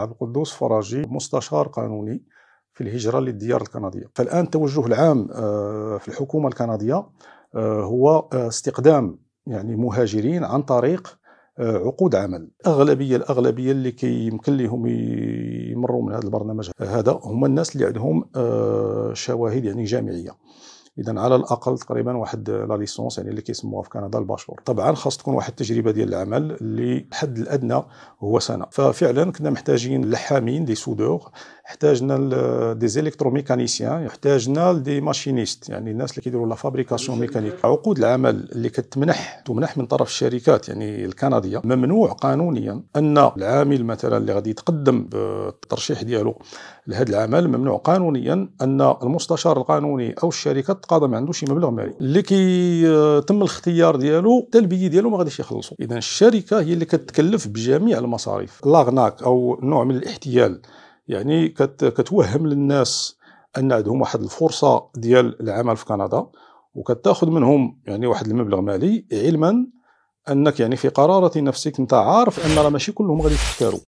عبد القدوس فراجي مستشار قانوني في الهجرة للديار الكندية فالآن التوجه العام آه، في الحكومة الكندية آه، هو آه، استقدام يعني مهاجرين عن طريق عقود عمل أغلبية الاغلبيه اللي كيمكن لهم يمروا من هذا البرنامج هذا هما الناس اللي عندهم شواهد يعني جامعيه اذا على الاقل تقريبا واحد لا ليسونس يعني اللي كيسموها في كندا الباشور طبعا خاص تكون واحد التجربه ديال العمل اللي الحد الادنى هو سنه ففعلا كنا محتاجين لحامين دي سودور احتاجنا دي زيليكتروميكانيسيان احتاجنا دي ماشينيست يعني الناس اللي كيديروا لا فابريكاسيون ميكانيك عقود العمل اللي كتمنح تمنح من طرف الشركات يعني الكنديه ممنوع قانونيا ان العامل مثلا اللي غادي يتقدم بالترشيح ديالو لهذا العمل ممنوع قانونيا ان المستشار القانوني او الشركه قاضي ما عندوش شي مبلغ مالي اللي كي آه، تم الاختيار ديالو حتى البي ديالو ما غاديش يخلصوا اذا الشركه هي اللي كتكلف بجميع المصاريف لاغناك او نوع من الاحتيال يعني كت كتوهم للناس ان عندهم واحد الفرصه ديال العمل في كندا وكتاخذ منهم يعني واحد المبلغ مالي علما انك يعني في قرارة نفسك انت عارف ان راه ماشي كلهم غادي يفكروا